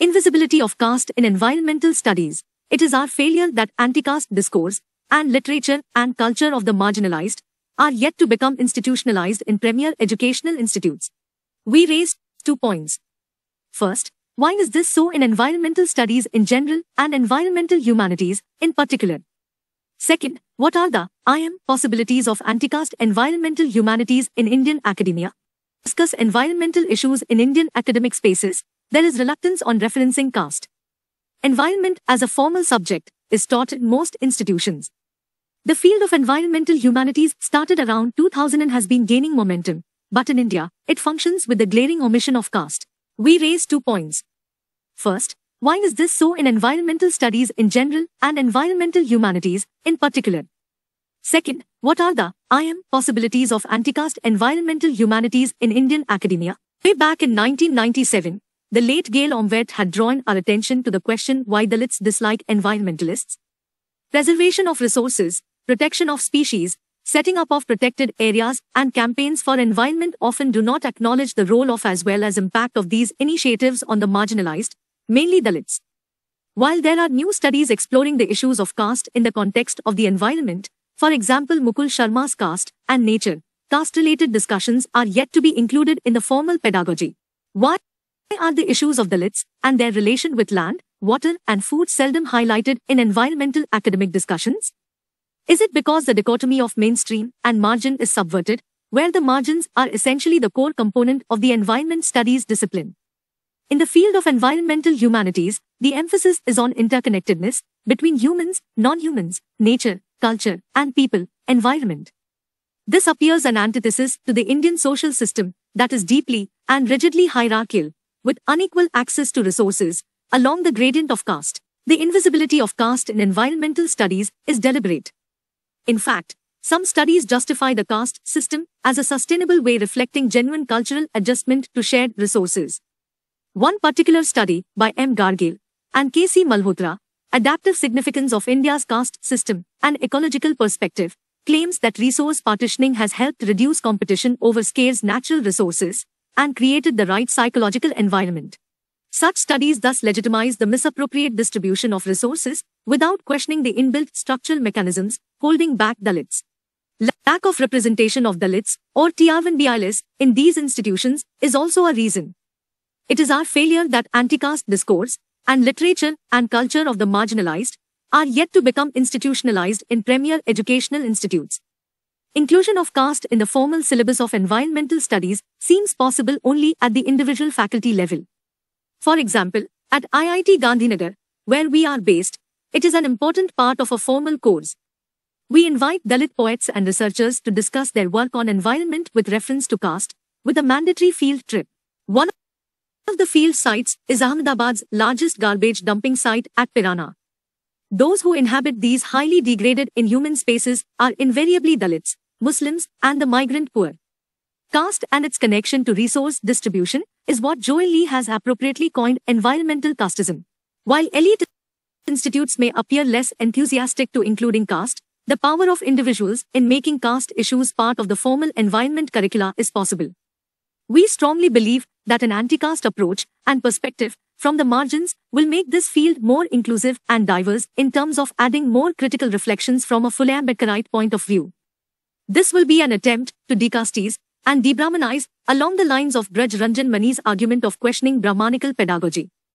Invisibility of caste in environmental studies. It is our failure that anti-caste discourse and literature and culture of the marginalized are yet to become institutionalized in premier educational institutes. We raised two points. First, why is this so in environmental studies in general and environmental humanities in particular? Second, what are the IM possibilities of anti-caste environmental humanities in Indian academia? Discuss environmental issues in Indian academic spaces there is reluctance on referencing caste. Environment as a formal subject is taught at most institutions. The field of environmental humanities started around 2000 and has been gaining momentum, but in India, it functions with the glaring omission of caste. We raise two points. First, why is this so in environmental studies in general and environmental humanities in particular? Second, what are the IM possibilities of anti-caste environmental humanities in Indian academia? Way back in 1997, the late Gail Omvet had drawn our attention to the question why Dalits dislike environmentalists. Preservation of resources, protection of species, setting up of protected areas and campaigns for environment often do not acknowledge the role of as well as impact of these initiatives on the marginalized, mainly Dalits. While there are new studies exploring the issues of caste in the context of the environment, for example Mukul Sharma's caste and nature, caste-related discussions are yet to be included in the formal pedagogy. What? Why are the issues of Dalits and their relation with land, water and food seldom highlighted in environmental academic discussions? Is it because the dichotomy of mainstream and margin is subverted, where the margins are essentially the core component of the environment studies discipline? In the field of environmental humanities, the emphasis is on interconnectedness between humans, non-humans, nature, culture, and people, environment. This appears an antithesis to the Indian social system that is deeply and rigidly hierarchical, with unequal access to resources along the gradient of caste. The invisibility of caste in environmental studies is deliberate. In fact, some studies justify the caste system as a sustainable way reflecting genuine cultural adjustment to shared resources. One particular study by M. Gargil and K.C. Malhotra, Adaptive Significance of India's Caste System, An Ecological Perspective, claims that resource partitioning has helped reduce competition over scarce natural resources, and created the right psychological environment. Such studies thus legitimize the misappropriate distribution of resources without questioning the inbuilt structural mechanisms holding back Dalits. Lack of representation of Dalits or TRVNBILs in these institutions is also a reason. It is our failure that anti-caste discourse and literature and culture of the marginalized are yet to become institutionalized in premier educational institutes. Inclusion of caste in the formal syllabus of environmental studies seems possible only at the individual faculty level. For example, at IIT Gandhinagar, where we are based, it is an important part of a formal course. We invite Dalit poets and researchers to discuss their work on environment with reference to caste, with a mandatory field trip. One of the field sites is Ahmedabad's largest garbage dumping site at Pirana. Those who inhabit these highly degraded inhuman spaces are invariably Dalits. Muslims, and the migrant poor. Caste and its connection to resource distribution is what Joel Lee has appropriately coined environmental casteism. While elite institutes may appear less enthusiastic to including caste, the power of individuals in making caste issues part of the formal environment curricula is possible. We strongly believe that an anti-caste approach and perspective from the margins will make this field more inclusive and diverse in terms of adding more critical reflections from a Fulambeckerite point of view. This will be an attempt to decastise and debrahmanize along the lines of Braj Ranjan Mani's argument of questioning Brahmanical pedagogy.